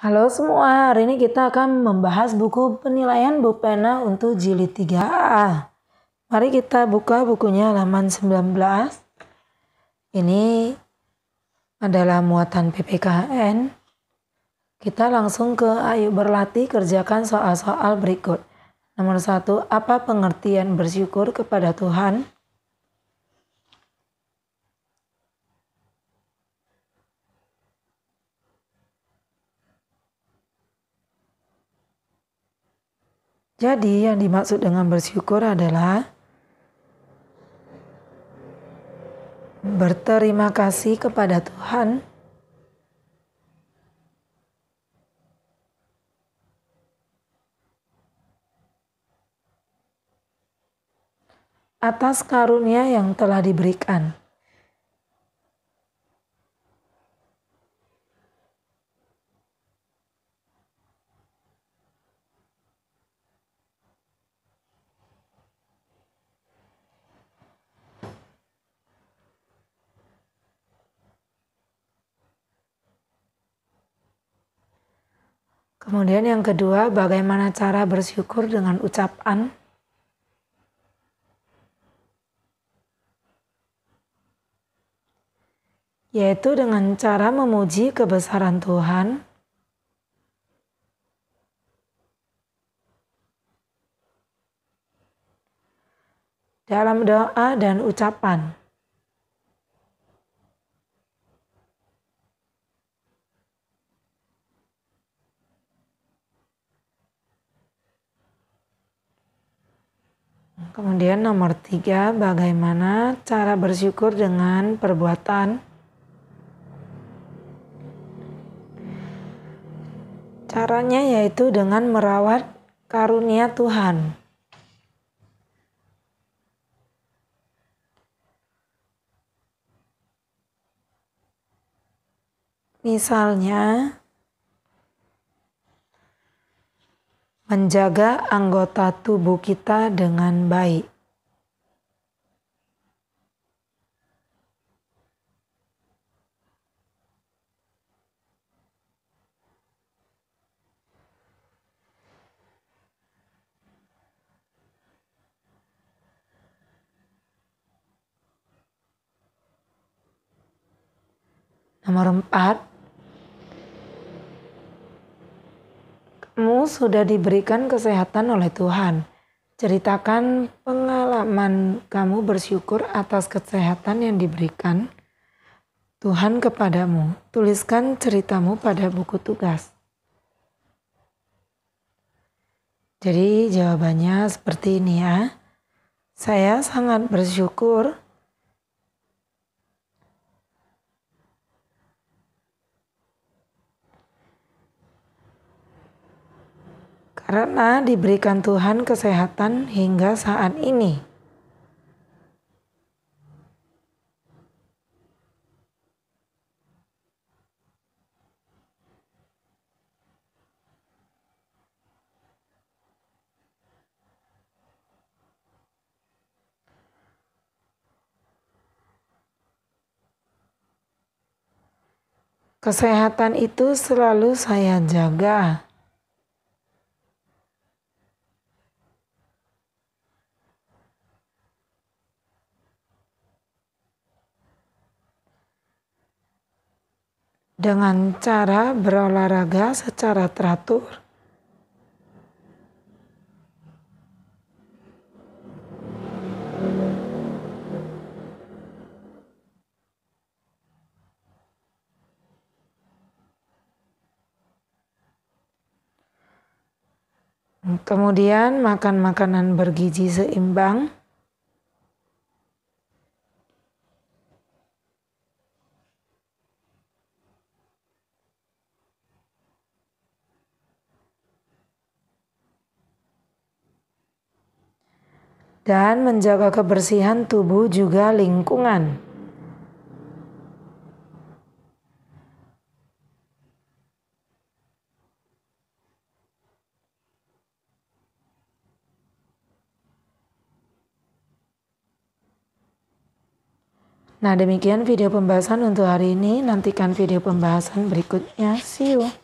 Halo semua, hari ini kita akan membahas buku penilaian bu Pena untuk jilid 3A. Mari kita buka bukunya halaman 19. Ini adalah muatan PPKN. Kita langsung ke ayo berlatih kerjakan soal-soal berikut. Nomor 1, apa pengertian bersyukur kepada Tuhan? Jadi yang dimaksud dengan bersyukur adalah berterima kasih kepada Tuhan atas karunia yang telah diberikan. Kemudian yang kedua, bagaimana cara bersyukur dengan ucapan yaitu dengan cara memuji kebesaran Tuhan dalam doa dan ucapan. Kemudian nomor tiga, bagaimana cara bersyukur dengan perbuatan? Caranya yaitu dengan merawat karunia Tuhan. Misalnya, menjaga anggota tubuh kita dengan baik. Nomor empat, Mu sudah diberikan kesehatan oleh Tuhan. Ceritakan pengalaman kamu bersyukur atas kesehatan yang diberikan Tuhan kepadamu. Tuliskan ceritamu pada buku tugas. Jadi jawabannya seperti ini ya. Saya sangat bersyukur karena diberikan Tuhan kesehatan hingga saat ini. Kesehatan itu selalu saya jaga. dengan cara berolahraga secara teratur. Kemudian makan makanan bergizi seimbang. dan menjaga kebersihan tubuh juga lingkungan. Nah, demikian video pembahasan untuk hari ini. Nantikan video pembahasan berikutnya. See you.